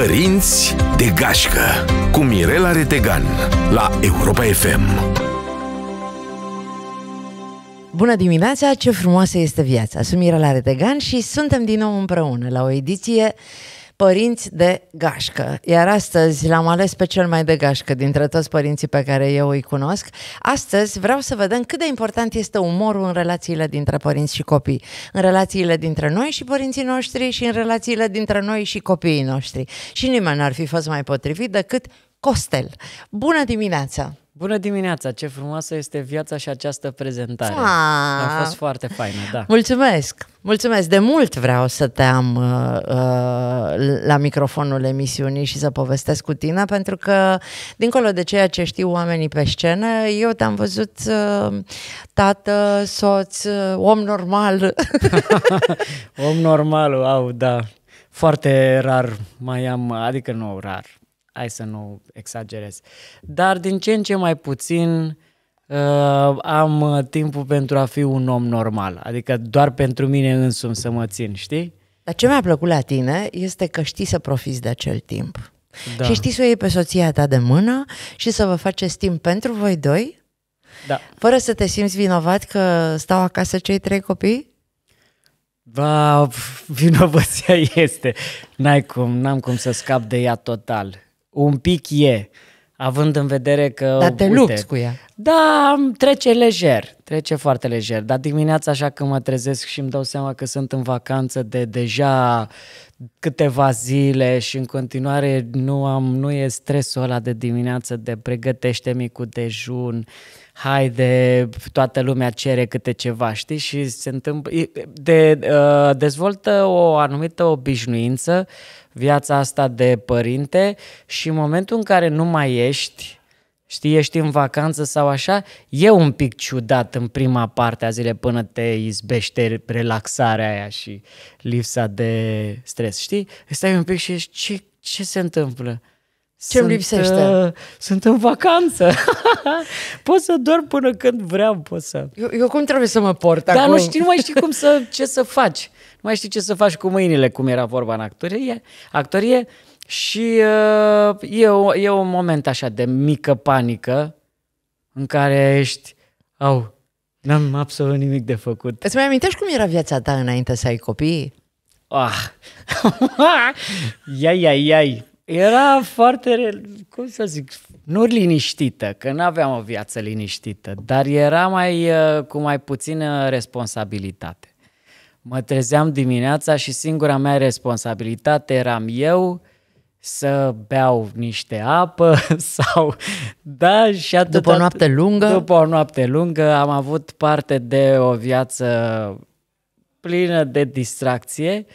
Părinți de gașcă cu Mirela Retegan la Europa FM. Bună dimineața, ce frumoasă este viața! Sunt Mirela Retegan și suntem din nou împreună la o ediție părinți de gașcă. Iar astăzi l-am ales pe cel mai de gașcă dintre toți părinții pe care eu îi cunosc. Astăzi vreau să vedem cât de important este umorul în relațiile dintre părinți și copii, în relațiile dintre noi și părinții noștri și în relațiile dintre noi și copiii noștri. Și nimeni n-ar fi fost mai potrivit decât Costel. Bună dimineața! Bună dimineața, ce frumoasă este viața și această prezentare. A, ah. A fost foarte faină, da. Mulțumesc, mulțumesc. De mult vreau să te am uh, uh, la microfonul emisiunii și să povestesc cu tine, pentru că, dincolo de ceea ce știu oamenii pe scenă, eu te-am văzut uh, tată, soț, uh, om normal. om normal, au, da. Foarte rar mai am, adică nu rar, hai să nu exagerez. Dar din ce în ce mai puțin uh, am uh, timpul pentru a fi un om normal, adică doar pentru mine însumi să mă țin, știi? Dar ce mi-a plăcut la tine este că știi să profiți de acel timp. Da. Și știi să o iei pe soția ta de mână și să vă faceți timp pentru voi doi, da. fără să te simți vinovat că stau acasă cei trei copii? Ba, vinovăția este. N-ai cum, n-am cum să scap de ea total. Un pic e, având în vedere că... Dar te uite, lupți cu ea. Da, trece lejer, trece foarte lejer, dar dimineața așa când mă trezesc și îmi dau seama că sunt în vacanță de deja câteva zile și în continuare nu, am, nu e stresul ăla de dimineață de pregătește micul dejun, uh, haide, toată lumea cere câte ceva, știi? Și se întâmplă, de, de, ă, dezvoltă o anumită obișnuință viața asta de părinte și în momentul în care nu mai ești, știi, ești în vacanță sau așa, e un pic ciudat în prima parte a zilei până te izbește relaxarea aia și lipsa de stres, știi? Stai un pic și ești, ce, ce se întâmplă? Ce sunt, lipsește? Uh, sunt în vacanță. pot să dorm până când vreau, pot să. Eu, eu cum trebuie să mă port Dar acum? nu știi, nu mai știi cum să, ce să faci. Nu mai știi ce să faci cu mâinile, cum era vorba în actorie. actorie. Și uh, e, o, e un moment așa de mică panică în care ești, au, n-am absolut nimic de făcut. Îți mai amintești cum era viața ta înainte să ai copii? Ah, iai, iai, iai. Era foarte, cum să zic, nu liniștită, că nu aveam o viață liniștită, dar era mai, uh, cu mai puțină responsabilitate. Mă trezeam dimineața și singura mea responsabilitate eram eu să beau niște apă sau... Da, și atât, după o noapte lungă? După o noapte lungă am avut parte de o viață plină de distracție.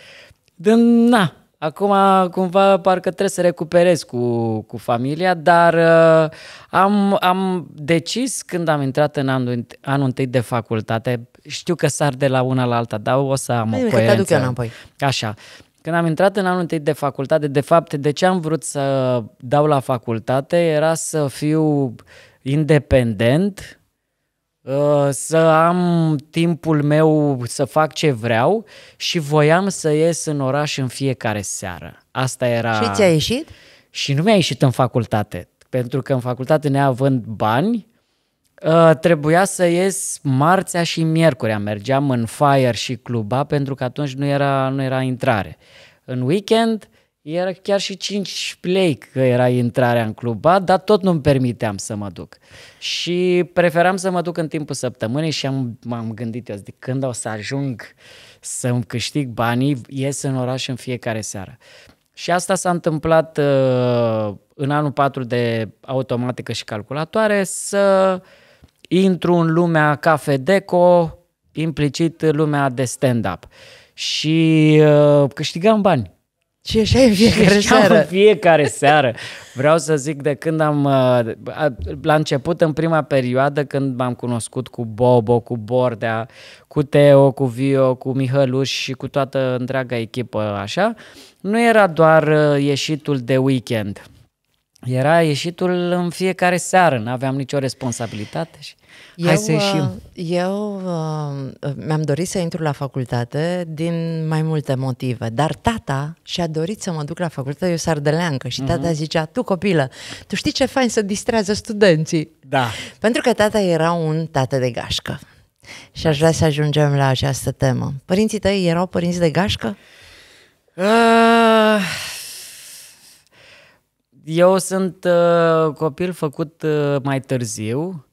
Din, na, Acum, cumva, parcă trebuie să recuperez cu, cu familia, dar uh, am, am decis când am intrat în anul, anul întâi de facultate, știu că sar de la una la alta, dar o să am Hai, o coerență. Că eu înapoi. Așa. Când am intrat în anul întâi de facultate, de fapt, de ce am vrut să dau la facultate era să fiu independent, Uh, să am timpul meu să fac ce vreau și voiam să ies în oraș în fiecare seară. Asta era... Și ți-a ieșit? Și nu mi-a ieșit în facultate, pentru că în facultate neavând bani, uh, trebuia să ies marțea și miercurea. Mergeam în Fire și cluba pentru că atunci nu era, nu era intrare. În weekend era chiar și 5 lei că era intrarea în club, dar tot nu-mi permiteam să mă duc. Și preferam să mă duc în timpul săptămânii și am, m-am gândit eu, de când o să ajung să-mi câștig banii, ies în oraș în fiecare seară. Și asta s-a întâmplat uh, în anul 4 de automatică și calculatoare, să intru în lumea cafe deco, implicit lumea de stand-up. Și uh, câștigam bani și așa e în fiecare și seară. în fiecare seară. Vreau să zic de când am... Uh, la început, în prima perioadă, când m-am cunoscut cu Bobo, cu Bordea, cu Teo, cu Vio, cu Mihăluș și cu toată întreaga echipă, așa, nu era doar uh, ieșitul de weekend. Era ieșitul în fiecare seară, nu aveam nicio responsabilitate. Și... Eu, Hai să ieșim. Uh, eu uh, mi-am dorit să intru la facultate din mai multe motive, dar tata și-a dorit să mă duc la facultate, eu sardeleancă, și tata uh-huh. zicea, tu copilă, tu știi ce fain să distrează studenții? Da. Pentru că tata era un tată de gașcă. Și aș vrea să ajungem la această temă. Părinții tăi erau părinți de gașcă? Uh, eu sunt uh, copil făcut uh, mai târziu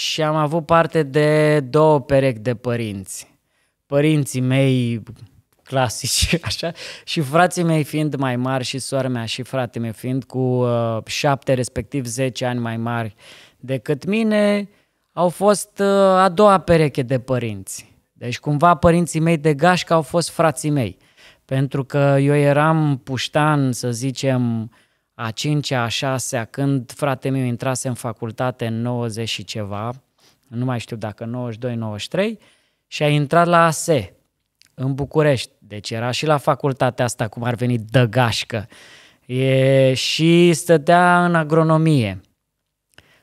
și am avut parte de două perechi de părinți. Părinții mei clasici, așa, și frații mei fiind mai mari și soarea mea și fratele meu fiind cu uh, șapte, respectiv zece ani mai mari decât mine, au fost uh, a doua pereche de părinți. Deci cumva părinții mei de gașcă au fost frații mei. Pentru că eu eram puștan, să zicem, a cincea, a șasea, când frate meu intrase în facultate în 90 și ceva, nu mai știu dacă 92-93, și a intrat la AS în București. Deci era și la facultatea asta, cum ar veni, dăgașcă. E, și stătea în agronomie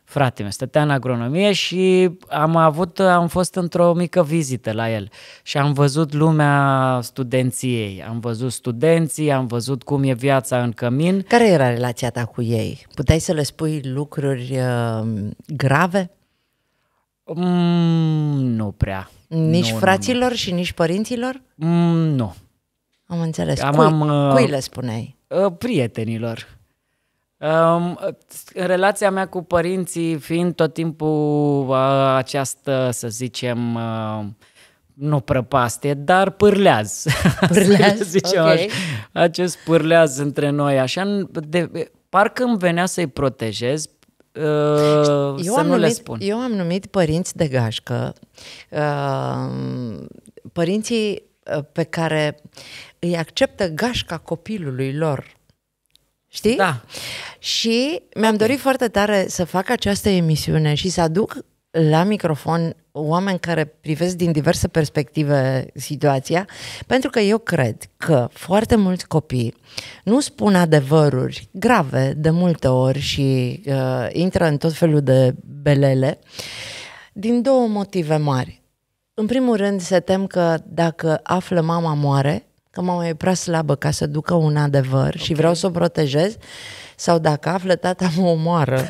frate meu, stătea în agronomie și am avut, am fost într-o mică vizită la el și am văzut lumea studenției, am văzut studenții, am văzut cum e viața în cămin. Care era relația ta cu ei? Puteai să le spui lucruri uh, grave? Mm, nu prea. Nici nu, fraților nu, nu. și nici părinților? Mm, nu. Am înțeles. Am, cui, am, uh, cui le spuneai? Uh, prietenilor. În relația mea cu părinții, fiind tot timpul această, să zicem, nu prăpastie, dar pârleaz. Pârleaz, zicem okay. așa, acest pârleaz între noi, așa, de, parcă îmi venea să-i protejez, Uh, eu să am nu numit, le spun. Eu am numit părinți de gașcă, uh, părinții pe care îi acceptă gașca copilului lor Știi? Da. Și mi-am dorit foarte tare să fac această emisiune și să aduc la microfon oameni care privesc din diverse perspective situația, pentru că eu cred că foarte mulți copii nu spun adevăruri grave de multe ori și uh, intră în tot felul de belele din două motive mari. În primul rând, se tem că dacă află mama moare, că mama e prea slabă ca să ducă un adevăr okay. și vreau să o protejez sau dacă află, tata mă omoară.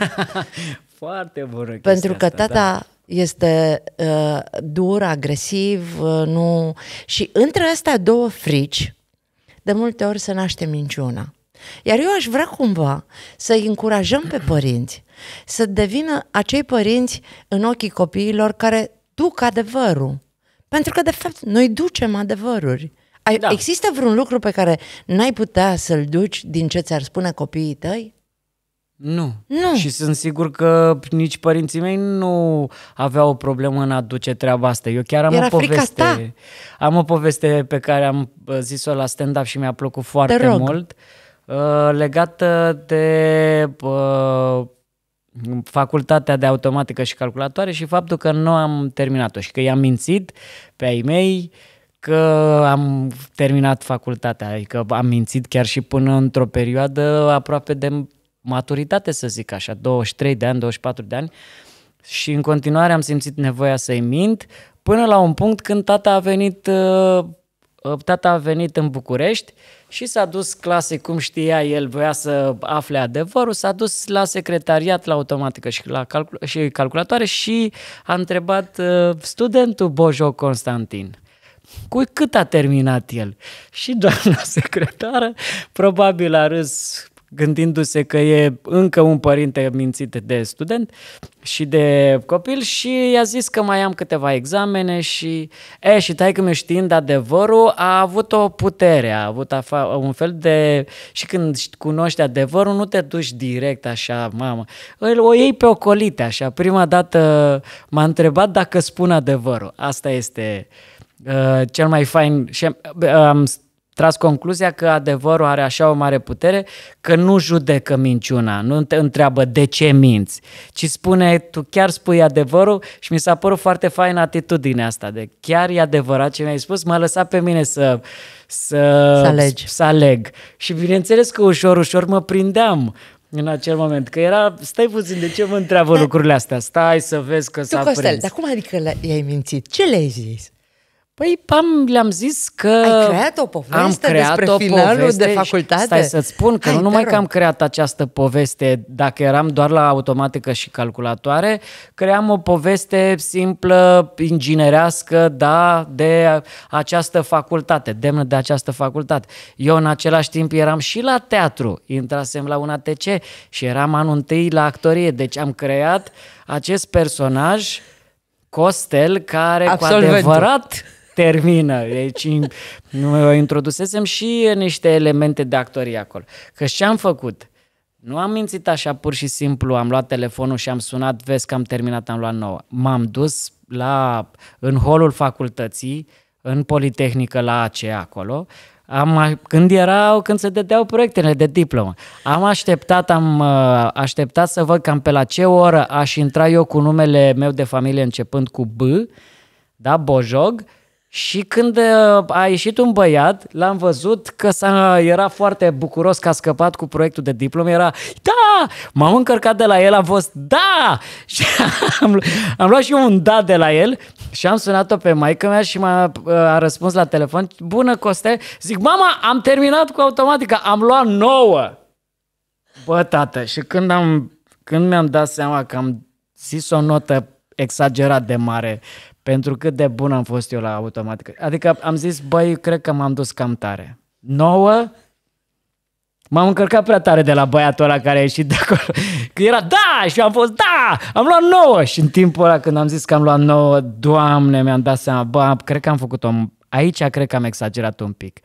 Foarte bună Pentru că asta, tata da. este uh, dur, agresiv, uh, nu... Și între astea două frici, de multe ori se naște minciuna. Iar eu aș vrea cumva să încurajăm pe părinți să devină acei părinți în ochii copiilor care duc adevărul. Pentru că, de fapt, noi ducem adevăruri. Da. Există vreun lucru pe care n-ai putea să-l duci din ce ți-ar spune copiii tăi? Nu. nu. Și sunt sigur că nici părinții mei nu aveau o problemă în a duce treaba asta. Eu chiar am Era o poveste. Ta. Am o poveste pe care am uh, zis-o la stand-up și mi-a plăcut foarte mult. Uh, legată de uh, facultatea de automatică și calculatoare și faptul că nu am terminat-o și că i-am mințit pe ai mei uh, că am terminat facultatea, adică am mințit chiar și până într-o perioadă aproape de maturitate, să zic așa, 23 de ani, 24 de ani și în continuare am simțit nevoia să-i mint până la un punct când tata a venit uh, uh, tata a venit în București și s-a dus clasic, cum știa el, voia să afle adevărul, s-a dus la secretariat, la automatică și la calcul- și calculatoare și a întrebat uh, studentul Bojo Constantin. Cu cât a terminat el? Și doamna secretară probabil a râs gândindu-se că e încă un părinte mințit de student și de copil și i-a zis că mai am câteva examene și e, și tai că știind adevărul, a avut o putere, a avut un fel de... și când cunoști adevărul, nu te duci direct așa, mamă, îl o iei pe ocolite așa. Prima dată m-a întrebat dacă spun adevărul. Asta este Uh, cel mai fain și uh, am tras concluzia că adevărul are așa o mare putere că nu judecă minciuna, nu te întreabă de ce minți, ci spune tu chiar spui adevărul și mi s-a părut foarte fain atitudinea asta de chiar e adevărat ce mi-ai spus, m-a lăsat pe mine să, să, să, alegi. să aleg. Și bineînțeles că ușor, ușor mă prindeam în acel moment, că era, stai puțin, de ce mă întreabă da. lucrurile astea? Stai să vezi că tu, s-a Costel, prins. dar cum adică i ai mințit? Ce le-ai zis? Păi am, le-am zis că... Ai creat o poveste am creat despre o finalul poveste de facultate? Stai să-ți spun că Hai, nu numai că am creat această poveste, dacă eram doar la automatică și calculatoare, cream o poveste simplă, inginerească, da, de această facultate, demnă de această facultate. Eu în același timp eram și la teatru, intrasem la un ATC și eram anul întâi la actorie, deci am creat acest personaj, Costel, care Absolventul. cu adevărat termină. Deci nu introdusesem și niște elemente de actorie acolo. Că ce am făcut? Nu am mințit așa pur și simplu, am luat telefonul și am sunat, vezi că am terminat, am luat nouă. M-am dus la, în holul facultății, în Politehnică la ACE acolo, am, când erau, când se dădeau proiectele de diplomă. Am așteptat, am uh, așteptat să văd cam pe la ce oră aș intra eu cu numele meu de familie începând cu B, da, Bojog, și când uh, a ieșit un băiat, l-am văzut că s-a, era foarte bucuros că a scăpat cu proiectul de diplomă, era da! M-am încărcat de la el, a fost da! Și am, am luat și eu un da de la el și am sunat-o pe maică mea și m-a uh, a răspuns la telefon, bună Coste, zic, mama, am terminat cu automatica, am luat nouă! Bă, tată, și când, am, când mi-am dat seama că am zis o notă exagerat de mare pentru cât de bun am fost eu la automatică. Adică am zis, băi, cred că m-am dus cam tare. Nouă, M-am încărcat prea tare de la băiatul ăla care a ieșit de acolo. Că era da și am fost da, am luat nouă. și în timpul ăla când am zis că am luat nouă, doamne, mi-am dat seama, bă, cred că am făcut-o, aici cred că am exagerat un pic.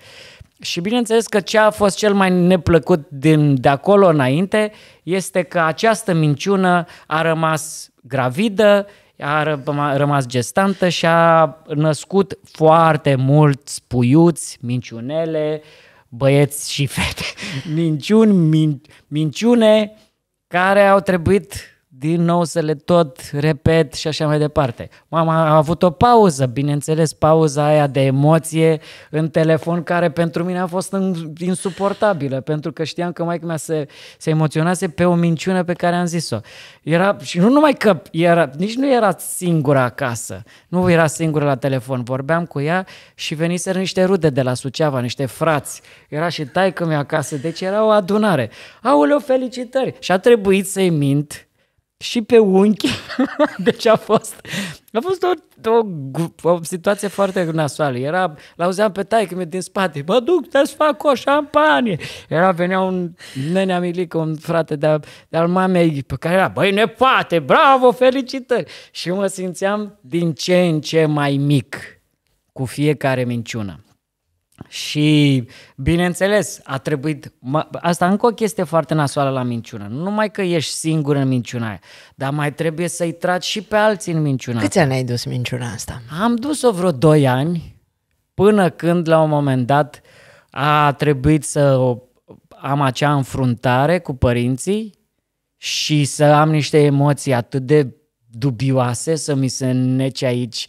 Și bineînțeles că ce a fost cel mai neplăcut din, de acolo înainte este că această minciună a rămas gravidă, a rămas gestantă și a născut foarte mulți puiuți, minciunele, băieți și fete, minciuni, min, minciune, care au trebuit din nou să le tot repet și așa mai departe. Mama a avut o pauză, bineînțeles, pauza aia de emoție în telefon care pentru mine a fost insuportabilă, pentru că știam că maica mea se, se emoționase pe o minciună pe care am zis-o. Era, și nu numai că era, nici nu era singura acasă, nu era singură la telefon, vorbeam cu ea și veniseră niște rude de la Suceava, niște frați, era și taică mi acasă, deci era o adunare. Aoleu, felicitări! Și a trebuit să-i mint și pe unchi. deci a fost, a fost o, o, o situație foarte nasoală. Era, l-auzeam pe taică mi din spate, mă duc să-ți fac o șampanie. Era, venea un nenea milică, un frate de, de al mamei, pe care era, băi nepoate, bravo, felicitări. Și mă simțeam din ce în ce mai mic cu fiecare minciună. Și, bineînțeles, a trebuit... asta încă o chestie foarte nasoală la minciună. Nu numai că ești singur în minciuna aia, dar mai trebuie să-i tragi și pe alții în minciuna Câți ani ai dus minciuna asta? Am dus-o vreo 2 ani, până când, la un moment dat, a trebuit să am acea înfruntare cu părinții și să am niște emoții atât de dubioase, să mi se nece aici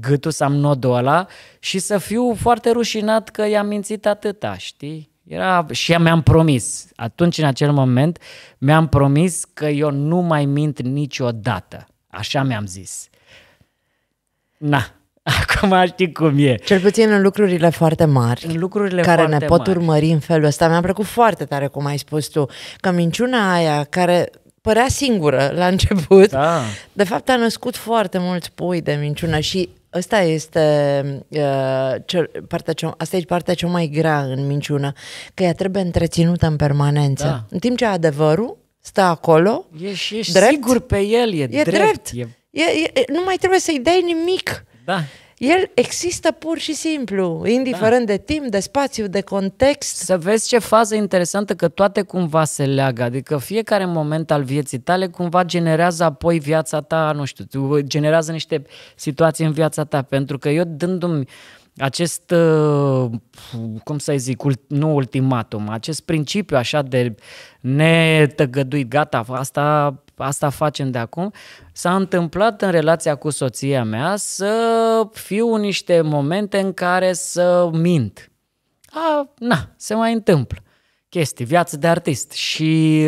gâtul, să am nodul ăla și să fiu foarte rușinat că i-am mințit atâta, știi? Era, și mi-am promis, atunci în acel moment, mi-am promis că eu nu mai mint niciodată. Așa mi-am zis. Na, Acum știi cum e. Cel puțin în lucrurile foarte mari, în lucrurile care ne pot mari. urmări în felul ăsta. Mi-a plăcut foarte tare cum ai spus tu, că minciuna aia care părea singură la început, da. de fapt a născut foarte mulți pui de minciună și Asta este, uh, ce, partea cea, asta e partea cea mai grea în minciună, că ea trebuie întreținută în permanență. Da. În timp ce adevărul stă acolo, ești, ești drept, sigur pe el, e, e drept. drept. E... E, e, nu mai trebuie să-i dai nimic. Da. El există pur și simplu, indiferent da. de timp, de spațiu, de context. Să vezi ce fază interesantă că toate cumva se leagă, adică fiecare moment al vieții tale cumva generează apoi viața ta, nu știu, generează niște situații în viața ta, pentru că eu dându-mi acest, uh, cum să zic, nu ultimatum, acest principiu așa de netăgăduit, gata, asta asta facem de acum, s-a întâmplat în relația cu soția mea să fiu niște momente în care să mint. A, na, se mai întâmplă chestii, viață de artist și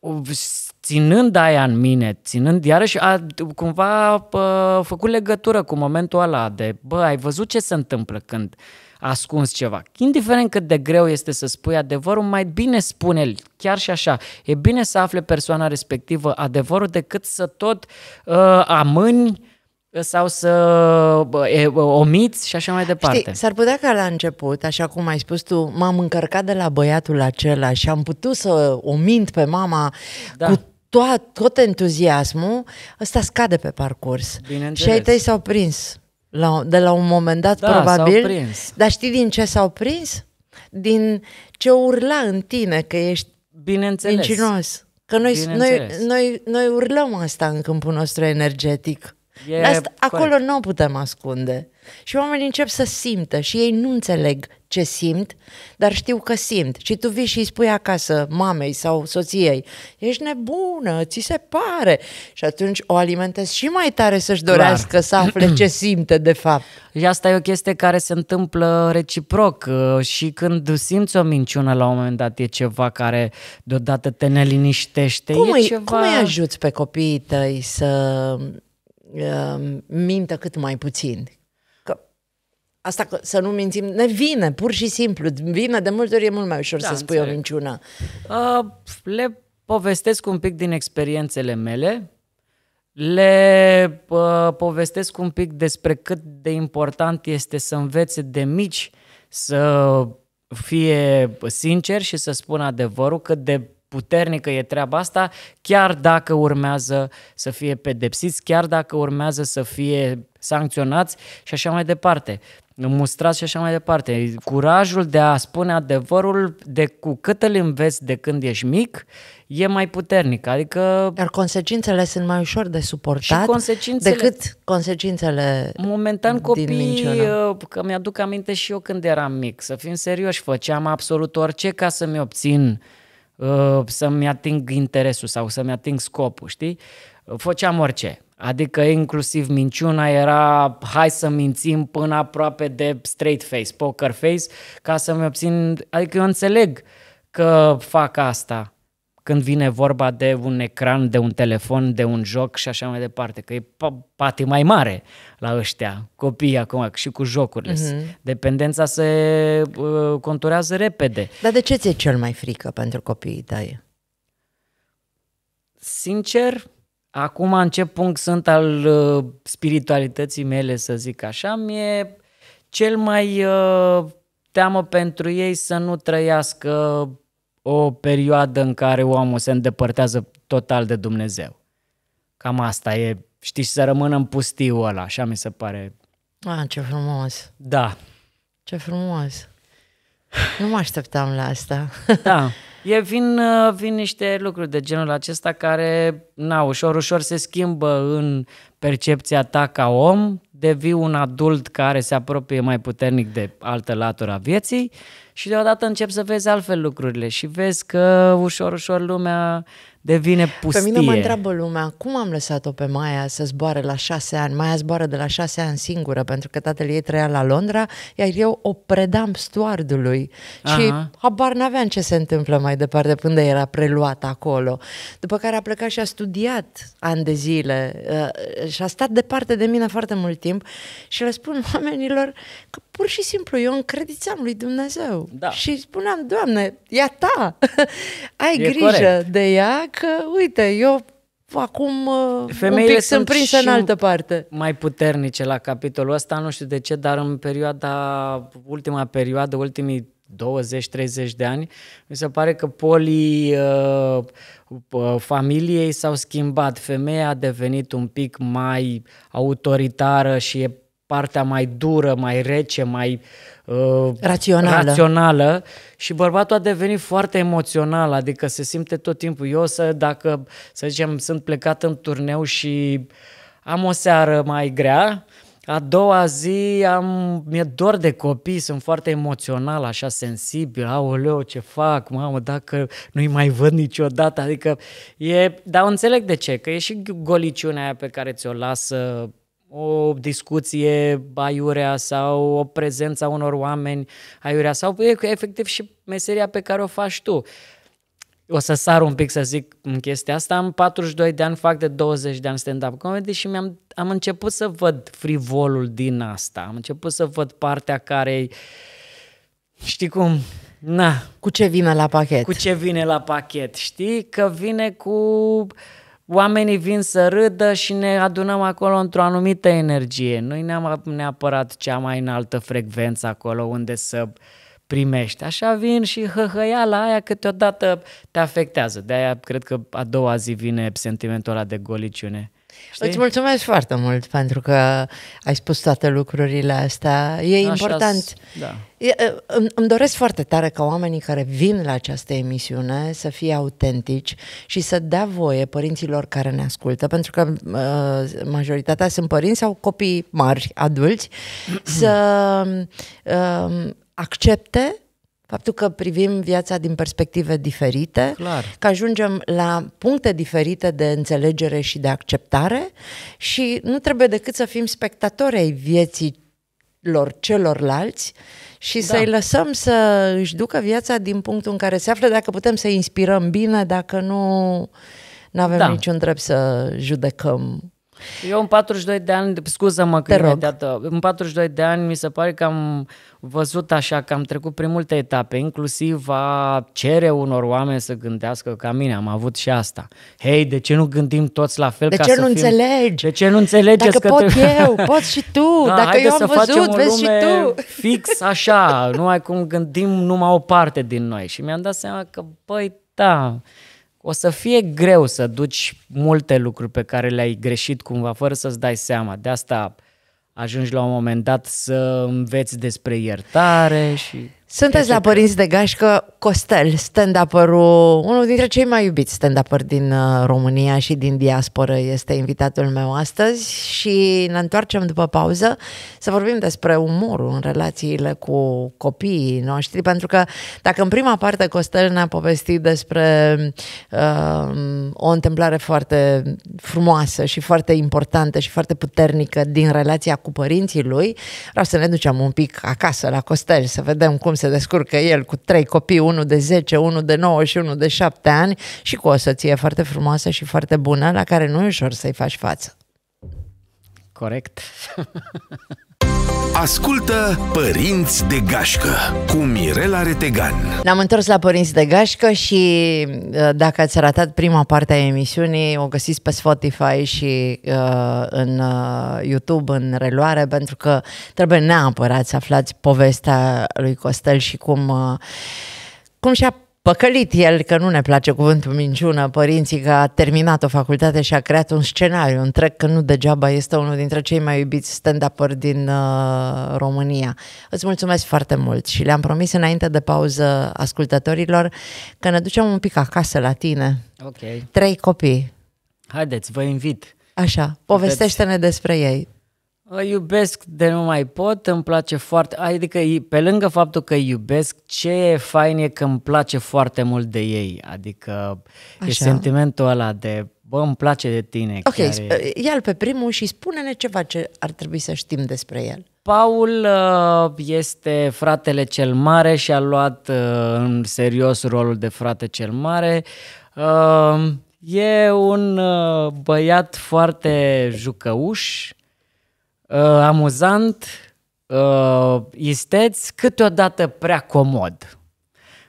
uh, ținând aia în mine, ținând iarăși, a, cumva a uh, făcut legătură cu momentul ăla de, bă, ai văzut ce se întâmplă când uh, Ascuns ceva. Indiferent cât de greu este să spui adevărul, mai bine spune-l, chiar și așa. E bine să afle persoana respectivă adevărul decât să tot uh, amâni uh, sau să uh, uh, omiți și așa mai departe. Știi, s-ar putea ca la început, așa cum ai spus tu, m-am încărcat de la băiatul acela și am putut să o mint pe mama da. cu tot, tot entuziasmul, ăsta scade pe parcurs. Și ai tăi s-au prins la, de la un moment dat, da, probabil. prins. Dar știi din ce s-au prins? Din ce urla în tine că ești Bineînțeles. mincinos. Că noi, noi, noi, noi urlăm asta în câmpul nostru energetic. E Asta, acolo nu o putem ascunde. Și oamenii încep să simtă și ei nu înțeleg ce simt, dar știu că simt. Și tu vii și îi spui acasă mamei sau soției, ești nebună, ți se pare. Și atunci o alimentezi și mai tare să-și dorească Clar. să afle ce simte de fapt. Și asta e o chestie care se întâmplă reciproc uh, și când simți o minciună la un moment dat e ceva care deodată te neliniștește. Cum, e îi, ceva... cum îi ajuți pe copiii tăi să Um, mintă cât mai puțin. Că asta că, să nu mințim, ne vine, pur și simplu. Vine de multe ori e mult mai ușor da, să spui înțeleg. o minciună. Uh, le povestesc un pic din experiențele mele, le uh, povestesc un pic despre cât de important este să învețe de mici să fie sincer și să spună adevărul, cât de puternică e treaba asta, chiar dacă urmează să fie pedepsiți, chiar dacă urmează să fie sancționați și așa mai departe mustrați și așa mai departe. Curajul de a spune adevărul de cu cât îl înveți de când ești mic e mai puternic. Adică Iar consecințele sunt mai ușor de suportat și consecințele, decât consecințele Momentan copii, uh, că mi-aduc aminte și eu când eram mic, să fim serioși, făceam absolut orice ca să-mi obțin uh, Uh, să-mi ating interesul sau să-mi ating scopul, știi? Făceam orice. Adică inclusiv minciuna era hai să mințim până aproape de straight face, poker face, ca să-mi obțin... Adică eu înțeleg că fac asta, când vine vorba de un ecran, de un telefon, de un joc și așa mai departe, că e pati mai mare la ăștia, copii acum și cu jocurile. Uh-huh. Dependența se uh, conturează repede. Dar de ce ți-e cel mai frică pentru copiii tăi? Sincer, acum în ce punct sunt al uh, spiritualității mele, să zic așa, mi-e cel mai uh, teamă pentru ei să nu trăiască o perioadă în care omul se îndepărtează total de Dumnezeu. Cam asta e, știi, să rămână în pustiu ăla, așa mi se pare. Ah, ce frumos! Da. Ce frumos! Nu mă așteptam la asta. Da. E, vin, uh, vin niște lucruri de genul acesta care, na, ușor, ușor se schimbă în percepția ta ca om, devii un adult care se apropie mai puternic de altă latura vieții și deodată încep să vezi altfel lucrurile și vezi că ușor, ușor lumea devine pustie. Pe mine mă întreabă lumea, cum am lăsat-o pe Maia să zboare la șase ani? Maia zboară de la șase ani singură, pentru că tatăl ei trăia la Londra, iar eu o predam stuardului Aha. și habar n-aveam ce se întâmplă mai departe, până era preluat acolo. După care a plecat și a studiat ani de zile uh, și a stat departe de mine foarte mult timp și le spun oamenilor că pur și simplu eu încredițam lui Dumnezeu da. și spuneam, Doamne, ea ta, ai e grijă corect. de ea că, uite, eu acum uh, Femeile un pic sunt prinsă în altă parte. mai puternice la capitolul ăsta, nu știu de ce, dar în perioada, ultima perioadă, ultimii 20-30 de ani, mi se pare că polii uh, uh, familiei s-au schimbat. Femeia a devenit un pic mai autoritară și e partea mai dură, mai rece, mai uh, rațională. rațională și bărbatul a devenit foarte emoțional, adică se simte tot timpul. Eu să, dacă, să zicem, sunt plecat în turneu și am o seară mai grea, a doua zi am, mi-e dor de copii, sunt foarte emoțional, așa sensibil, aoleu, ce fac, mamă, dacă nu-i mai văd niciodată, adică e, dar înțeleg de ce, că e și goliciunea aia pe care ți-o lasă o discuție aiurea sau o prezență a unor oameni aiurea sau efectiv și meseria pe care o faci tu. O să sar un pic să zic în chestia asta, am 42 de ani, fac de 20 de ani stand-up comedy și mi-am, am început să văd frivolul din asta, am început să văd partea care știi cum, na. Cu ce vine la pachet. Cu ce vine la pachet, știi? Că vine cu... Uh, oamenii vin să râdă și ne adunăm acolo într-o anumită energie. Noi ne-am neapărat cea mai înaltă frecvență acolo unde să primești. Așa vin și la aia câteodată te afectează. De aia cred că a doua zi vine sentimentul ăla de goliciune. Știi? Îți mulțumesc foarte mult pentru că ai spus toate lucrurile astea. E Așa important. Da. E, îmi, îmi doresc foarte tare ca oamenii care vin la această emisiune să fie autentici și să dea voie părinților care ne ascultă, pentru că uh, majoritatea sunt părinți sau copii mari, adulți, să uh, accepte faptul că privim viața din perspective diferite, Clar. că ajungem la puncte diferite de înțelegere și de acceptare și nu trebuie decât să fim spectatori ai vieții lor celorlalți și da. să-i lăsăm să își ducă viața din punctul în care se află, dacă putem să inspirăm bine, dacă nu, nu avem da. niciun drept să judecăm eu în 42 de ani, scuză-mă că imediat, în 42 de ani mi se pare că am văzut așa, că am trecut prin multe etape, inclusiv a cere unor oameni să gândească ca mine, am avut și asta. Hei, de ce nu gândim toți la fel de ca ce să nu fim... înțelegi? De ce nu înțelegeți Dacă că pot trebuie... eu, Pot și tu, da, dacă eu am văzut, vezi și tu. fix așa, nu ai cum gândim numai o parte din noi. Și mi-am dat seama că, băi, da, o să fie greu să duci multe lucruri pe care le-ai greșit cumva, fără să-ți dai seama. De asta ajungi la un moment dat să înveți despre iertare și... Sunteți la Părinți de Gașcă, Costel, stand up unul dintre cei mai iubiți stand up din uh, România și din diasporă, este invitatul meu astăzi și ne întoarcem după pauză să vorbim despre umorul în relațiile cu copiii noștri, pentru că dacă în prima parte Costel ne-a povestit despre uh, o întâmplare foarte frumoasă și foarte importantă și foarte puternică din relația cu părinții lui, vreau să ne ducem un pic acasă la Costel, să vedem cum se descurcă el cu trei copii, unul de 10, unul de 9 și unul de 7 ani și cu o soție foarte frumoasă și foarte bună, la care nu e ușor să-i faci față. Corect. Ascultă Părinți de Gașcă cu Mirela Retegan. Ne-am întors la Părinți de Gașcă și uh, dacă ați ratat prima parte a emisiunii, o găsiți pe Spotify și uh, în uh, YouTube în reluare, pentru că trebuie neapărat să aflați povestea lui Costel și cum, uh, cum și-a păcălit el, că nu ne place cuvântul minciună, părinții că a terminat o facultate și a creat un scenariu întreg, că nu degeaba este unul dintre cei mai iubiți stand up din uh, România. Îți mulțumesc foarte mult și le-am promis înainte de pauză ascultătorilor că ne ducem un pic acasă la tine. Ok. Trei copii. Haideți, vă invit. Așa, povestește-ne despre ei. Îi iubesc de nu mai pot, îmi place foarte, adică pe lângă faptul că îi iubesc, ce e fain e că îmi place foarte mult de ei, adică Așa. e sentimentul ăla de bă, îmi place de tine. Ok, e... ia pe primul și spune-ne ceva ce ar trebui să știm despre el. Paul uh, este fratele cel mare și a luat uh, în serios rolul de frate cel mare. Uh, e un băiat foarte jucăuș, uh, amuzant, uh, isteț, câteodată prea comod.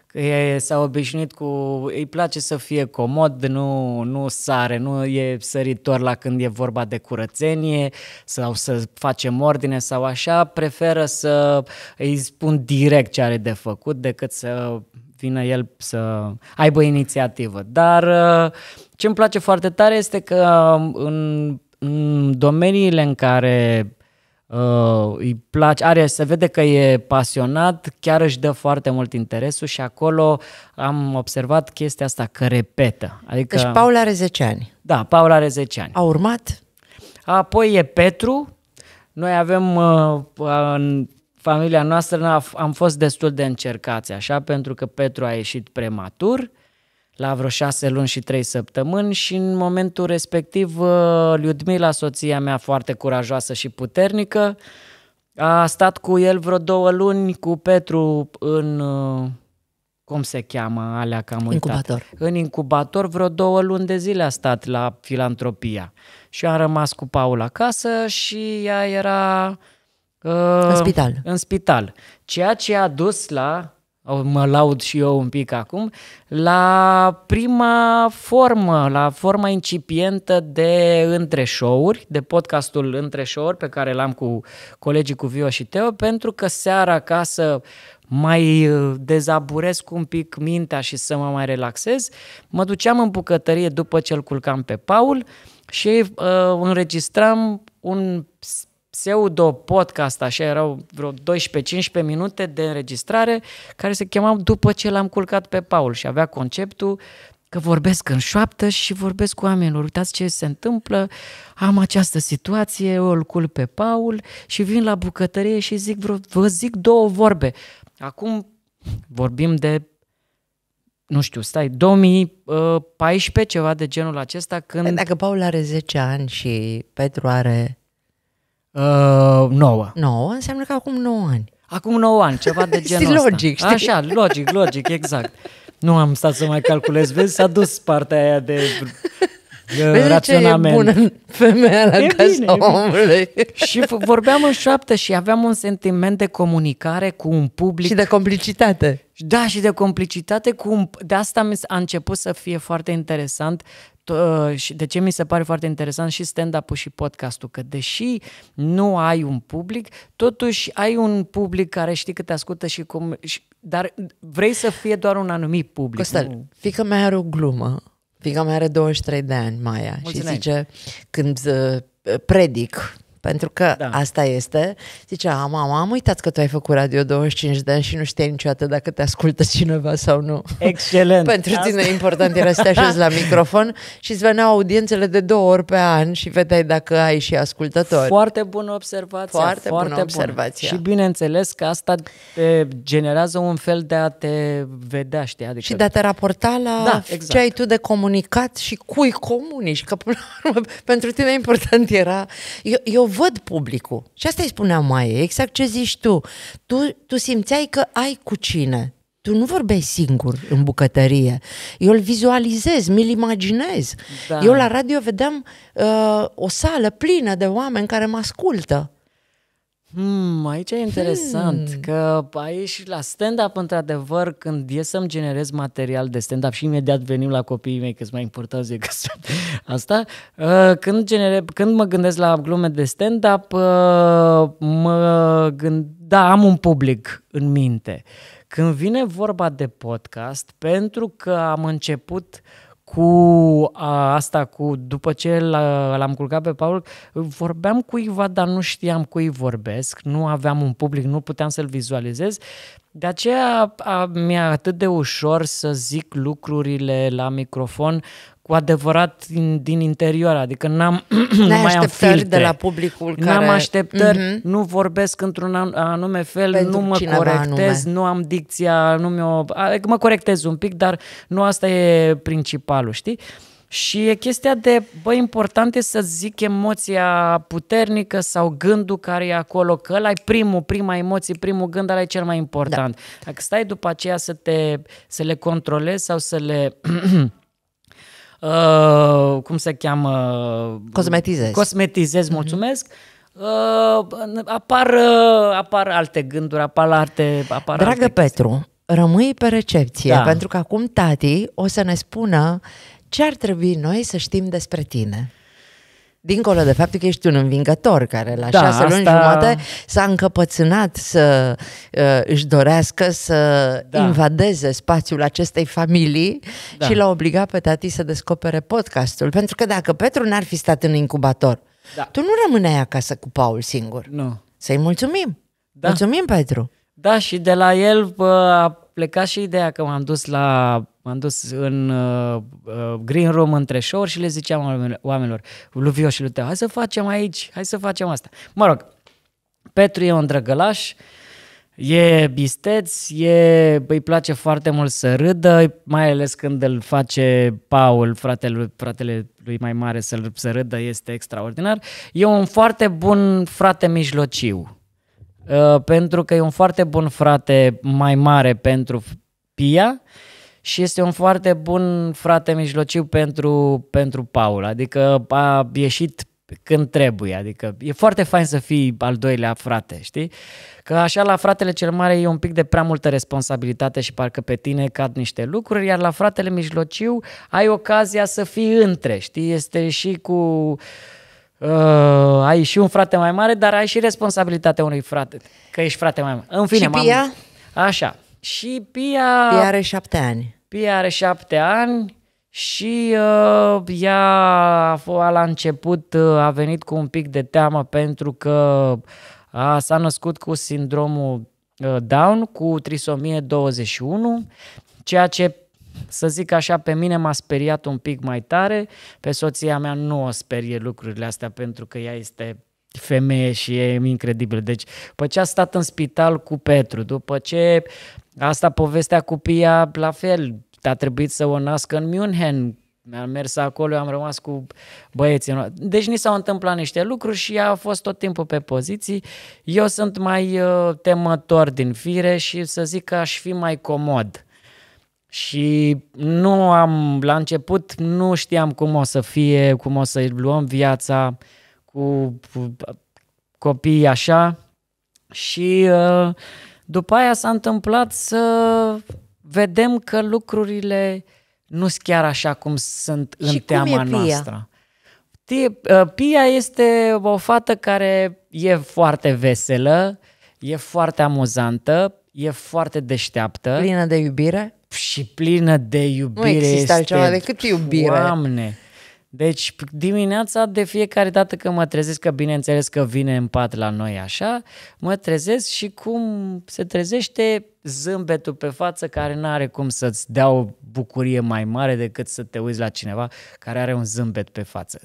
Că e, s-a obișnuit cu... îi place să fie comod, nu, nu sare, nu e săritor la când e vorba de curățenie sau să facem ordine sau așa, preferă să îi spun direct ce are de făcut decât să vină el să aibă inițiativă. Dar uh, ce îmi place foarte tare este că um, în Mm, domeniile în care uh, îi place, are, se vede că e pasionat, chiar își dă foarte mult interesul și acolo am observat chestia asta că repetă. Adică, deci Paula are 10 ani. Da, Paula are 10 ani. A urmat? Apoi e Petru. Noi avem uh, uh în familia noastră am fost destul de încercați așa pentru că Petru a ieșit prematur. Uh, la vreo șase luni și trei săptămâni și în momentul respectiv uh, Liudmila, soția mea foarte curajoasă și puternică, a stat cu el vreo două luni cu Petru în, uh, cum se cheamă alea că am uitat. Incubator. În incubator vreo două luni de zile a stat la filantropia și a rămas cu Paula acasă și ea era... Uh, în spital. În spital. Ceea ce a dus la mă laud și eu un pic acum, la prima formă, la forma incipientă de între show-uri, de podcastul între show pe care l-am cu colegii cu Vio și Teo, pentru că seara acasă mai uh, dezaburesc un pic mintea și să mă mai relaxez, mă duceam în bucătărie după ce îl culcam pe Paul și uh, înregistram un pseudo-podcast, așa, erau vreo 12-15 minute de înregistrare, care se chemau După ce l-am culcat pe Paul și avea conceptul că vorbesc în șoaptă și vorbesc cu oamenilor. Uitați ce se întâmplă, am această situație, eu îl culc pe Paul și vin la bucătărie și zic vreo, vă zic două vorbe. Acum vorbim de, nu știu, stai, 2014, ceva de genul acesta, când... Păi dacă Paul are 10 ani și Petru are Uh, 9. 9 înseamnă că acum 9 ani. Acum 9 ani, ceva de genul ăsta. logic, știi? Așa, logic, logic, exact. Nu am stat să mai calculez, vezi, s-a dus partea aia de Vezi raționament. ce e bună femeia la e casa bine, omului. și vorbeam în șoaptă și aveam un sentiment de comunicare cu un public. Și de complicitate. Da, și de complicitate cu un... De asta mi a început să fie foarte interesant uh, și de ce mi se pare foarte interesant și stand-up-ul și podcastul, că deși nu ai un public, totuși ai un public care știi că te ascultă și cum... Și, dar vrei să fie doar un anumit public. Costel, nu... fiica mea are o glumă Fica mea are 23 de ani, Maia, Mulțumesc. și zice, când uh, predic pentru că da. asta este. Zicea, mama, am uitat că tu ai făcut Radio 25 de ani și nu știi niciodată dacă te ascultă cineva sau nu. Excelent! Pentru asta... tine important era să te așezi la microfon și îți veneau audiențele de două ori pe an și vedeai dacă ai și ascultători. Foarte bună observație. Foarte, foarte bună observație. Și bineînțeles că asta te generează un fel de a te vedea, știi? Adică... Și de a te raporta la da, exact. ce ai tu de comunicat și cui comunici. Că până la urmă, pentru tine important era... Eu, eu văd publicul. Și asta îi spunea mai exact ce zici tu. tu. Tu simțeai că ai cu cine. Tu nu vorbeai singur în bucătărie. Eu îl vizualizez, mi-l imaginez. Da. Eu la radio vedeam uh, o sală plină de oameni care mă ascultă. Hmm, aici e interesant hmm. că aici la stand-up, într-adevăr, când e să-mi generez material de stand-up și imediat venim la copiii mei, că sunt mai importanți decât asta, uh, când, genere, când mă gândesc la glume de stand-up, uh, mă gând, da, am un public în minte. Când vine vorba de podcast, pentru că am început cu a, asta, cu după ce l-am culcat pe Paul, vorbeam cuiva, dar nu știam cui vorbesc, nu aveam un public, nu puteam să-l vizualizez. De aceea a, mi a atât de ușor să zic lucrurile la microfon cu adevărat din, din interior, adică n-am nu mai am filtre. de la publicul am care... N-am așteptări, mm-hmm. nu vorbesc într-un anume fel, Pentru nu mă corectez, anume. nu am dicția, nu mi-o... Adică mă corectez un pic, dar nu asta e principalul, știi? Și e chestia de, bă, important e să zic emoția puternică sau gândul care e acolo, că ăla e primul, prima emoție, primul gând, ăla e cel mai important. Da. Dacă stai după aceea să, te, să le controlezi sau să le Uh, cum se cheamă? Cosmetizez. Cosmetizez mhm. mulțumesc. Mm-hmm. Uh, apar, uh, apar alte gânduri, apar alte... Apar Dragă alte Petru, chestii. rămâi pe recepție, da. pentru că acum tati o să ne spună ce ar trebui noi să știm despre tine dincolo de faptul că ești un învingător care la da, șase asta... luni jumate s-a încăpățânat să uh, își dorească să da. invadeze spațiul acestei familii da. și l-a obligat pe tati să descopere podcastul. Pentru că dacă Petru n-ar fi stat în incubator, da. tu nu rămâneai acasă cu Paul singur. Nu. Să-i mulțumim. Da. Mulțumim, Petru. Da, și de la el a plecat și ideea că m-am dus la M-am dus în uh, uh, green room între show și le ziceam oamenilor, Luvio și Luteo, hai să facem aici, hai să facem asta. Mă rog, Petru e un drăgălaș, e bisteț, e, îi place foarte mult să râdă, mai ales când îl face Paul, fratele, fratele lui mai mare, să, să râdă, este extraordinar. E un foarte bun frate mijlociu. Uh, pentru că e un foarte bun frate mai mare pentru Pia, și este un foarte bun frate mijlociu pentru, pentru Paul, adică a ieșit când trebuie, adică e foarte fain să fii al doilea frate, știi? Că așa la fratele cel mare e un pic de prea multă responsabilitate și parcă pe tine cad niște lucruri, iar la fratele mijlociu ai ocazia să fii între, știi? Este și cu... Uh, ai și un frate mai mare, dar ai și responsabilitatea unui frate, că ești frate mai mare. În fine, și pia? Așa. Și Pia... Pia are șapte ani. Pia are șapte ani și uh, ea la început uh, a venit cu un pic de teamă pentru că a, s-a născut cu sindromul uh, Down, cu trisomie 21, ceea ce să zic așa, pe mine m-a speriat un pic mai tare, pe soția mea nu o sperie lucrurile astea pentru că ea este femeie și e incredibil. Deci, după ce a stat în spital cu Petru, după ce Asta povestea cu Pia, la fel, a trebuit să o nască în München, mi-am mers acolo, am rămas cu băieții. Deci ni s-au întâmplat niște lucruri și ea a fost tot timpul pe poziții. Eu sunt mai uh, temător din fire și să zic că aș fi mai comod. Și nu am, la început nu știam cum o să fie, cum o să luăm viața cu, cu copiii așa. Și uh, după aia s-a întâmplat să vedem că lucrurile nu sunt chiar așa cum sunt și în teama cum e Pia? noastră. Ă, Pia este o fată care e foarte veselă, e foarte amuzantă, e foarte deșteaptă. Plină de iubire? Și plină de iubire. Nu există este... altceva decât iubire. Doamne! Deci dimineața de fiecare dată când mă trezesc, că bineînțeles că vine în pat la noi așa, mă trezesc și cum se trezește zâmbetul pe față care nu are cum să-ți dea o bucurie mai mare decât să te uiți la cineva care are un zâmbet pe față.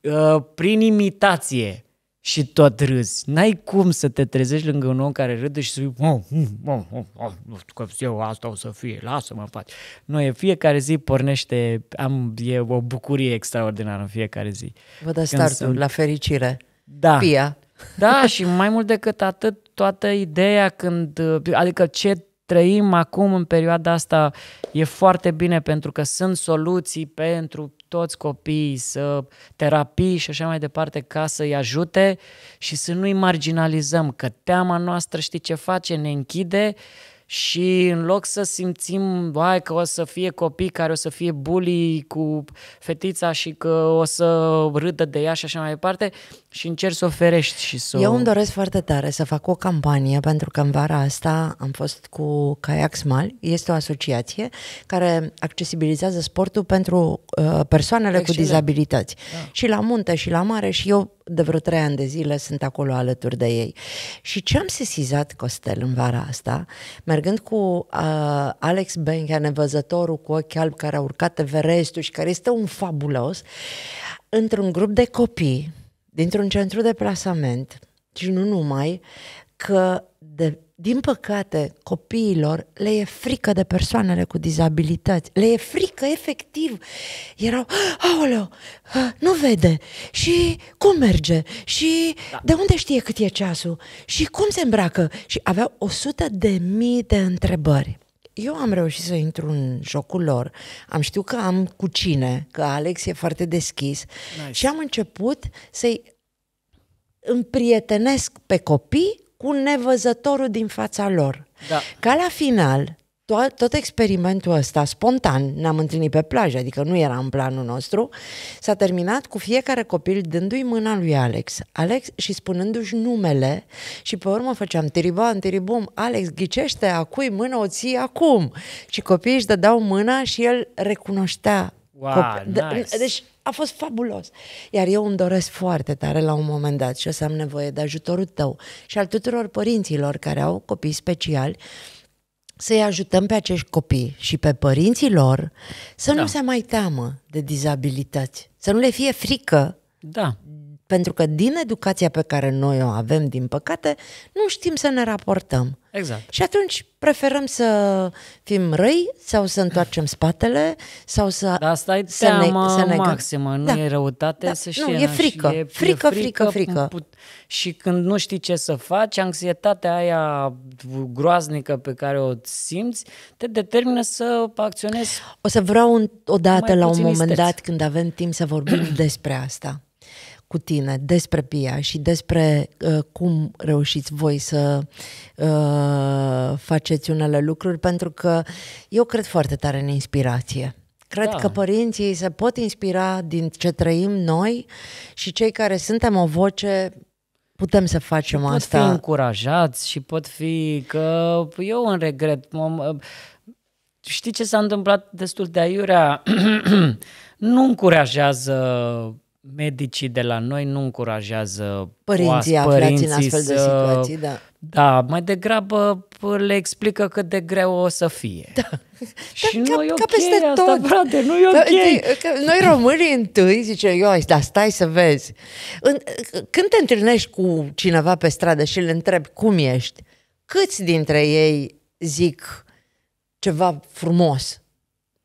Uh, prin imitație, și tot râzi. N-ai cum să te trezești lângă un om care râde și să zici, oh, oh, oh, oh, nu știu că eu asta o să fie, lasă-mă în faci. Nu, e fiecare zi pornește, am, e o bucurie extraordinară în fiecare zi. Vă dă startul sunt... la fericire. Da. Pia. Da, și mai mult decât atât, toată ideea când, adică ce trăim acum în perioada asta e foarte bine pentru că sunt soluții pentru toți copiii, să terapii și așa mai departe ca să-i ajute și să nu-i marginalizăm, că teama noastră știi ce face, ne închide și în loc să simțim Vai, că o să fie copii care o să fie bully cu fetița și că o să râdă de ea și așa mai departe, și încerci să o ferești și să... Eu îmi doresc foarte tare să fac o campanie, pentru că în vara asta am fost cu Kayak Smal. Este o asociație care accesibilizează sportul pentru uh, persoanele Excelent. cu dizabilități. Da. Și la munte și la mare și eu de vreo trei ani de zile sunt acolo alături de ei. Și ce am sesizat, Costel, în vara asta, mergând cu uh, Alex Benchea, nevăzătorul cu ochi albi care a urcat Everestul și care este un fabulos, într-un grup de copii dintr-un centru de plasament și nu numai, că de, din păcate copiilor le e frică de persoanele cu dizabilități, le e frică efectiv. Erau, aoleo, nu vede și cum merge și da. de unde știe cât e ceasul și cum se îmbracă și aveau sută de mii de întrebări eu am reușit să intru în jocul lor, am știut că am cu cine, că Alex e foarte deschis nice. și am început să-i împrietenesc pe copii cu nevăzătorul din fața lor. Da. Ca la final, tot, tot experimentul ăsta, spontan, ne-am întâlnit pe plajă, adică nu era în planul nostru, s-a terminat cu fiecare copil dându-i mâna lui Alex, Alex și spunându-și numele și pe urmă făceam tiribam, tiribum, Alex, ghicește, a cui mână o ții acum? Și copiii își dădeau mâna și el recunoștea Wow, nice. Deci a fost fabulos. Iar eu îmi doresc foarte tare la un moment dat și o să am nevoie de ajutorul tău și al tuturor părinților care au copii speciali să-i ajutăm pe acești copii și pe părinții lor să da. nu se mai teamă de dizabilități, să nu le fie frică. Da. Pentru că din educația pe care noi o avem, din păcate, nu știm să ne raportăm. Exact. Și atunci preferăm să fim răi sau să întoarcem spatele sau să Dar asta e să teama ne, să ne maximă, nu da. e răutate da. să știi. Nu, e frică, e, frică, e frică, frică, frică. Și când nu știi ce să faci, anxietatea aia groaznică pe care o simți te determină să acționezi. O să vreau o dată la un moment isteți. dat când avem timp să vorbim despre asta cu tine despre Pia și despre uh, cum reușiți voi să uh, faceți unele lucruri, pentru că eu cred foarte tare în inspirație. Cred da. că părinții se pot inspira din ce trăim noi și cei care suntem o voce putem să facem pot asta. Pot fi încurajați și pot fi că eu în regret. M- uh, știi ce s-a întâmplat destul de aiurea? nu încurajează medicii de la noi nu încurajează părinții oas, părinții aflați în astfel să... de situații, da. Da, mai degrabă le explică cât de greu o să fie. Da. Și da, nu ca, e ca peste asta, tot. frate, nu e păi, ok. Da, noi românii întâi zicem, eu, dar stai să vezi. Când te întâlnești cu cineva pe stradă și îl întrebi cum ești, câți dintre ei zic ceva frumos?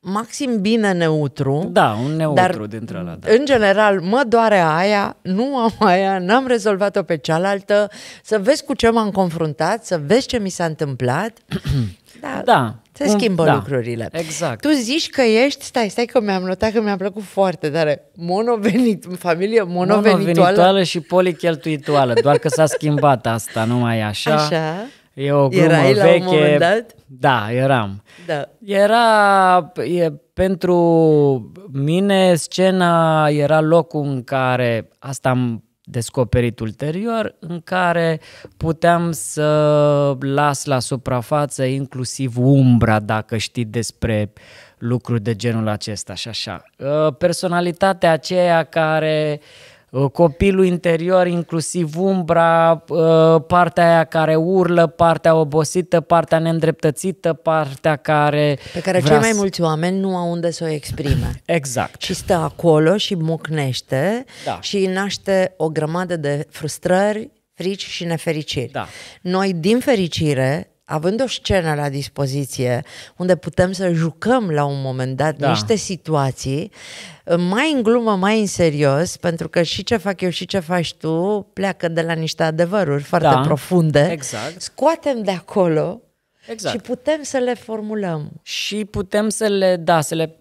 maxim bine neutru. Da, un neutru dar, dintre ăla. Da. În general, mă doare aia, nu am aia, n-am rezolvat-o pe cealaltă, să vezi cu ce m-am confruntat, să vezi ce mi s-a întâmplat. da. da. Se schimbă da, lucrurile. Exact. Tu zici că ești, stai, stai că mi-am notat că mi-a plăcut foarte tare, monovenit, familie monovenituală Monovenituală și policheltuituală, doar că s-a schimbat asta, nu mai e așa. Așa. E o glumă Erai veche. la un moment dat? Da, eram. Da. Era, e, pentru mine scena era locul în care, asta am descoperit ulterior, în care puteam să las la suprafață inclusiv umbra, dacă știi despre lucruri de genul acesta și așa. Ă, personalitatea aceea care uh, Uh, copilul interior, inclusiv umbra, uh, partea aia care urlă, partea obosită, partea neîndreptățită, partea care... Pe care cei mai mulți oameni nu au unde să o exprime. Exact. Și stă acolo și mucnește da. și naște o grămadă de frustrări, frici și nefericiri. Da. Noi, din fericire, având o scenă la dispoziție unde putem să jucăm la un moment dat da. niște situații, uh, mai în glumă, mai în serios, pentru că și ce fac eu și ce faci tu pleacă de la niște adevăruri foarte da. profunde. Exact. Scoatem de acolo exact. și putem să le formulăm. Și putem să le, da, să le,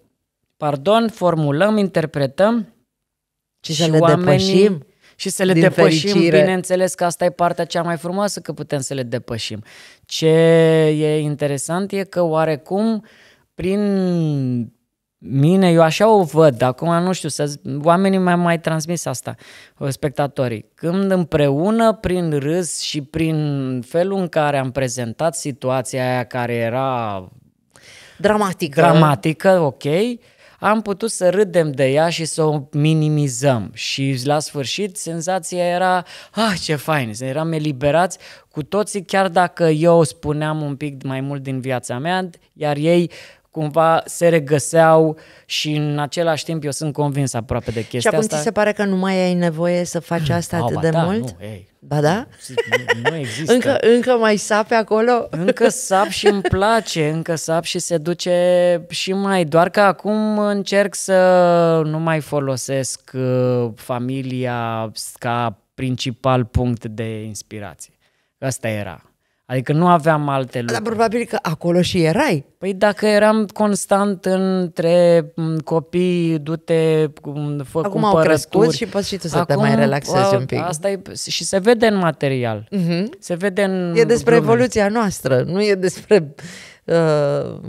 pardon, formulăm, interpretăm și, și să le oamenii, depășim și să le Din depășim. Fericire. Bineînțeles că asta e partea cea mai frumoasă, că putem să le depășim. Ce e interesant e că oarecum prin mine, eu așa o văd, acum nu știu, să, oamenii mi-au mai transmis asta, spectatorii. Când împreună, prin râs și prin felul în care am prezentat situația aia care era dramatică, dramatică ok, am putut să râdem de ea și să o minimizăm. Și la sfârșit senzația era, ah, ce fain, eram eliberați cu toții, chiar dacă eu spuneam un pic mai mult din viața mea, iar ei cumva se regăseau și în același timp eu sunt convins aproape de chestia asta. Și acum asta. ți se pare că nu mai ai nevoie să faci hmm. asta atât ba de da, mult? Nu, ei, ba da? Nu, nu există. încă, încă mai sape acolo? încă sap și îmi place, încă sap și se duce și mai. Doar că acum încerc să nu mai folosesc uh, familia ca principal punct de inspirație. Asta era. Adică nu aveam alte lucruri. Dar probabil că acolo și erai. Păi dacă eram constant între copii, du-te, fă Acum au crescut și poți și tu să Acum, te mai relaxezi un pic. Asta e, și se vede în material. Uh-huh. Se vede în... E despre glume. evoluția noastră, nu e despre... Uh...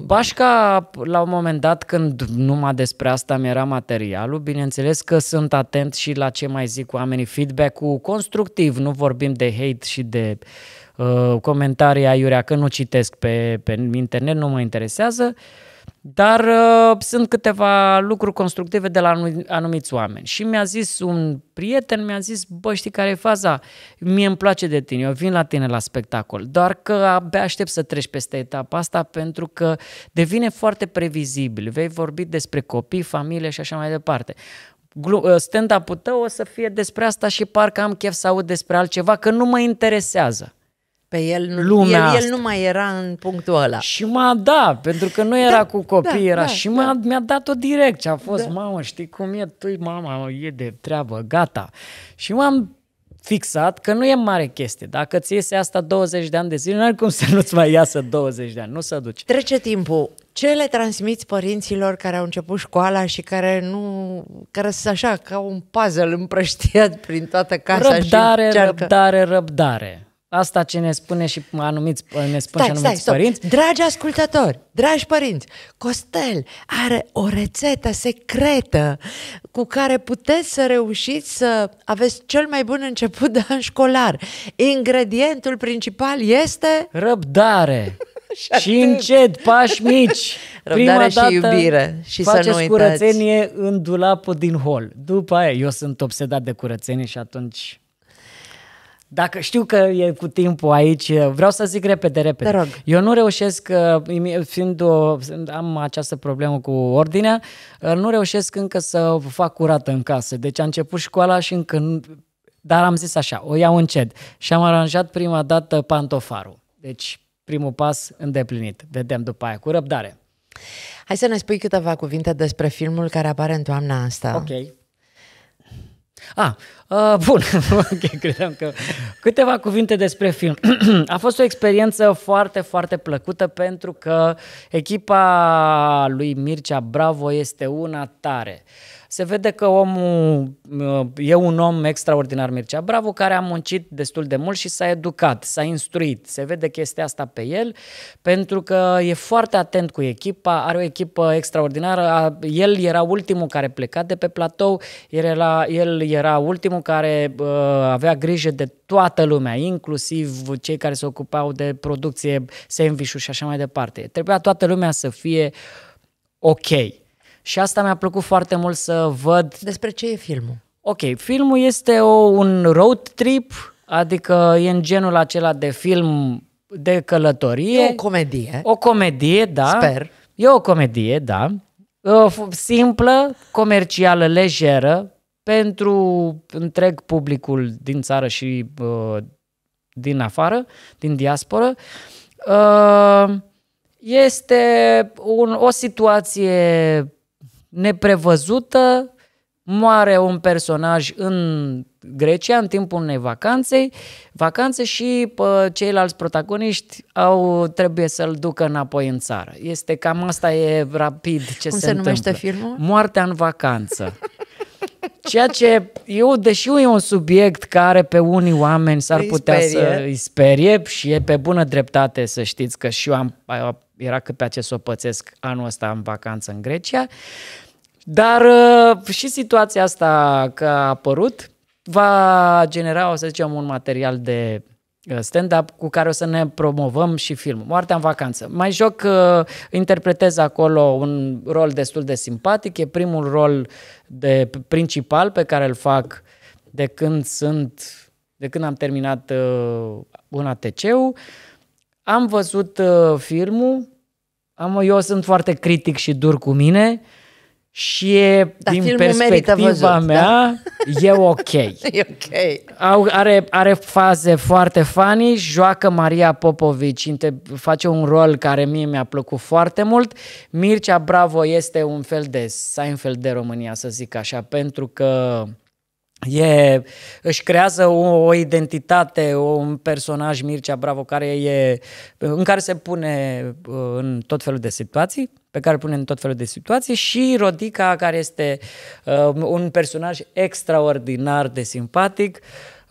Bașca, la un moment dat, când numai despre asta mi era materialul, bineînțeles că sunt atent și la ce mai zic oamenii, feedback-ul constructiv, nu vorbim de hate și de... Uh, Uh, comentarii aiurea că nu citesc pe, pe internet, nu mă interesează, dar uh, sunt câteva lucruri constructive de la anumiți oameni. Și mi-a zis un prieten, mi-a zis, bă, știi care e faza? Mie îmi place de tine, eu vin la tine la spectacol, doar că abia aștept să treci peste etapa asta pentru că devine foarte previzibil. Vei vorbi despre copii, familie și așa mai departe uh, stand-up-ul tău o să fie despre asta și parcă am chef să aud despre altceva, că nu mă interesează pe el, nu, lumea el, el nu mai era în punctul ăla. Și m-a dat, pentru că nu era da, cu copii, da, era da, și da. M-a, mi-a dat-o direct ce a fost, da. mamă, știi cum e, tu mama, e de treabă, gata. Și m-am fixat că nu e mare chestie. Dacă ți iese asta 20 de ani de zile, nu are cum să nu-ți mai iasă 20 de ani, nu se duce. Trece timpul. Ce le transmiți părinților care au început școala și care nu, care sunt așa ca un puzzle împrăștiat prin toată casa? Răbdare, și încearcă... răbdare, răbdare Asta ce ne spune și anumiți, ne spun stai, și anumiți stai, stop. părinți. Dragi ascultători, dragi părinți, Costel are o rețetă secretă cu care puteți să reușiți să aveți cel mai bun început de an școlar. Ingredientul principal este... Răbdare! și, și încet, pași mici. Răbdare Prima și dată iubire. Și faceți să nu curățenie în dulapul din hol. După aia, eu sunt obsedat de curățenie și atunci dacă știu că e cu timpul aici, vreau să zic repede, repede. Te rog. Eu nu reușesc, uh, fiind o, am această problemă cu ordinea, uh, nu reușesc încă să fac curată în casă. Deci am început școala și încă... Nu, dar am zis așa, o iau încet. Și am aranjat prima dată pantofarul. Deci primul pas îndeplinit. Vedem după aia cu răbdare. Hai să ne spui câteva cuvinte despre filmul care apare în toamna asta. Ok. Ah, uh, bun, ok, credeam că... Câteva cuvinte despre film. a fost o experiență foarte, foarte plăcută pentru că echipa lui Mircea Bravo este una tare. Uh, se vede că omul uh, e un om extraordinar, Mircea Bravo, care a muncit destul de mult și s-a educat, s-a instruit. Se vede că este asta pe el, pentru că e foarte atent cu echipa, are o echipă extraordinară. El era ultimul care pleca de pe platou, el era, el era ultimul care uh, avea grijă de toată lumea, inclusiv cei care se ocupau de producție, sandwich și așa mai departe. Trebuia toată lumea să fie ok. Și asta mi-a plăcut foarte mult să văd. Despre ce e filmul? Ok, filmul este o, un road trip, adică e în genul acela de film de călătorie. E o comedie. O comedie, da. Sper. E o comedie, da. Simplă, comercială, lejeră, pentru întreg publicul din țară și uh, din afară, din diasporă. Uh, este un, o situație neprevăzută, moare un personaj în Grecia în timpul unei vacanței, vacanțe și pă, ceilalți protagoniști au, trebuie să-l ducă înapoi în țară. Este cam asta e rapid ce Cum se, se numește întâmplă. filmul? Moartea în vacanță. Ceea ce eu, deși eu e un subiect care pe unii oameni s-ar putea să îi sperie și e pe bună dreptate să știți că și eu am, era cât pe acest să o pățesc anul ăsta în vacanță în Grecia, dar ă, și situația asta că a apărut va genera, o să zicem, un material de Uh, stand-up cu care o să ne promovăm și filmul. Moartea în vacanță. Mai joc, uh, interpretez acolo un rol destul de simpatic, e primul rol de principal pe care îl fac de când sunt, de când am terminat uh, un ATC-ul. Am văzut filmul, am, eu sunt foarte critic și dur cu mine, uh, și e, da, din perspectiva văzut, mea, da? e ok. e ok. Au, are, are faze foarte funny, joacă Maria Popovici, face un rol care mie mi-a plăcut foarte mult. Mircea Bravo este un fel de Seinfeld de România, să zic așa, pentru că e, își creează o, o identitate, un personaj Mircea Bravo care e, în care se pune uh, în tot felul de situații pe care îl pune în tot felul de situații și Rodica, care este uh, un personaj extraordinar de simpatic.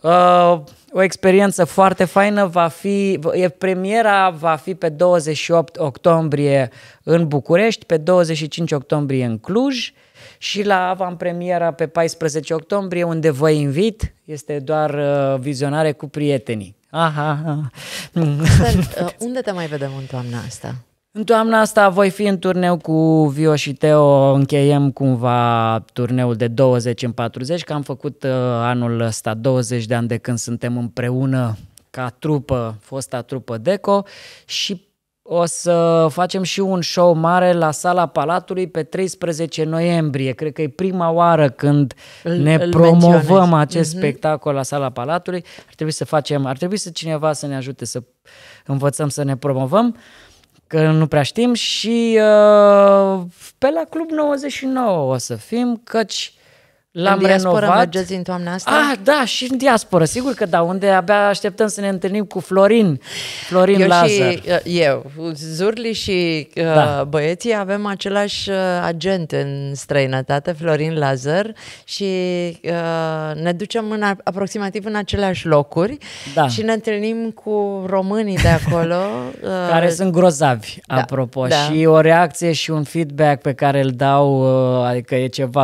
Uh, o experiență foarte faină va fi, e, premiera va fi pe 28 octombrie în București, pe 25 octombrie în Cluj și la premiera pe 14 octombrie unde vă invit, este doar uh, vizionare cu prietenii. Aha. aha. Sunt, uh, unde te mai vedem în toamna asta? În toamna asta voi fi în turneu cu Vio și Teo, încheiem cumva turneul de 20 în 40, că am făcut uh, anul ăsta 20 de ani de când suntem împreună ca trupă, fosta trupă Deco și o să facem și un show mare la sala Palatului pe 13 noiembrie. Cred că e prima oară când îl, ne îl promovăm menționez. acest mm-hmm. spectacol la sala Palatului. Ar trebui să facem, ar trebui să cineva să ne ajute să învățăm să ne promovăm. Uh, că nu prea știm și uh, pe la Club 99 o să fim, căci L-am în diaspora renovat. mergeți în toamna asta? Ah, da, și în diaspora, sigur că da, unde abia așteptăm să ne întâlnim cu Florin, Florin eu Lazar. Și, uh, eu, Zurli și uh, da. băieții avem același uh, agent în străinătate, Florin Lazar, și uh, ne ducem în, aproximativ în aceleași locuri da. și ne întâlnim cu românii de acolo. care sunt grozavi, da, apropo, da. și o reacție și un feedback pe care îl dau, adică e ceva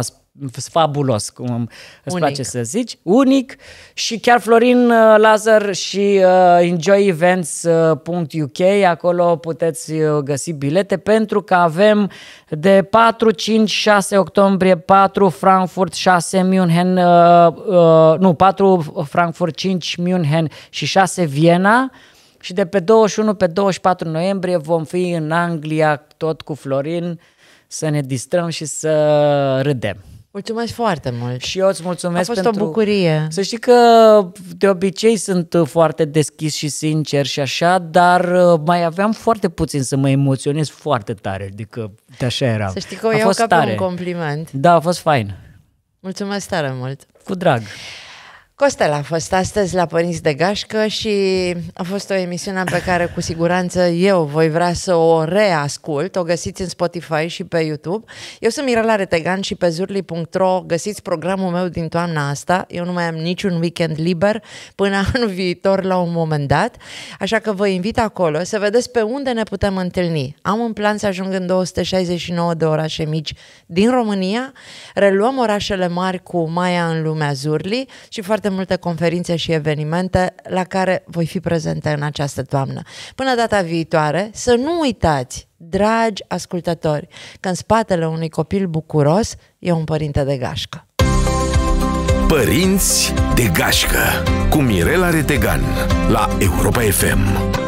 fabulos, cum îmi îți unic. place să zici, unic și chiar Florin uh, Lazar și uh, enjoyevents.uk, uh, acolo puteți uh, găsi bilete pentru că avem de 4, 5, 6 octombrie, 4 Frankfurt, 6 München, uh, uh, nu, 4 Frankfurt, 5 München și 6 Viena. Și de pe 21 pe 24 noiembrie vom fi în Anglia tot cu Florin să ne distrăm și să râdem. Mulțumesc foarte mult. Și eu îți mulțumesc A fost pentru... o bucurie. Să știi că de obicei sunt uh, foarte deschis și sincer și așa, dar uh, mai aveam foarte puțin să mă emoționez foarte tare, adică de așa eram. Să știi că o iau fost ca tare. un compliment. Da, a fost fain. Mulțumesc tare mult. Cu drag. Costel a fost astăzi la Părinți de Gașcă și a fost o emisiune pe care cu siguranță eu voi vrea să o reascult. O găsiți în Spotify și pe YouTube. Eu sunt Mirela Retegan și pe zurli.ro găsiți programul meu din toamna asta. Eu nu mai am niciun weekend liber până anul viitor la un moment dat. Așa că vă invit acolo să vedeți pe unde ne putem întâlni. Am un plan să ajung în 269 de orașe mici din România. Reluăm orașele mari cu Maia în lumea Zurli și foarte foarte multe conferințe și evenimente la care voi fi prezente în această toamnă. Până data viitoare, să nu uitați, dragi ascultători, că în spatele unui copil bucuros e un părinte de gașcă. Părinți de gașcă cu Mirela Retegan la Europa FM.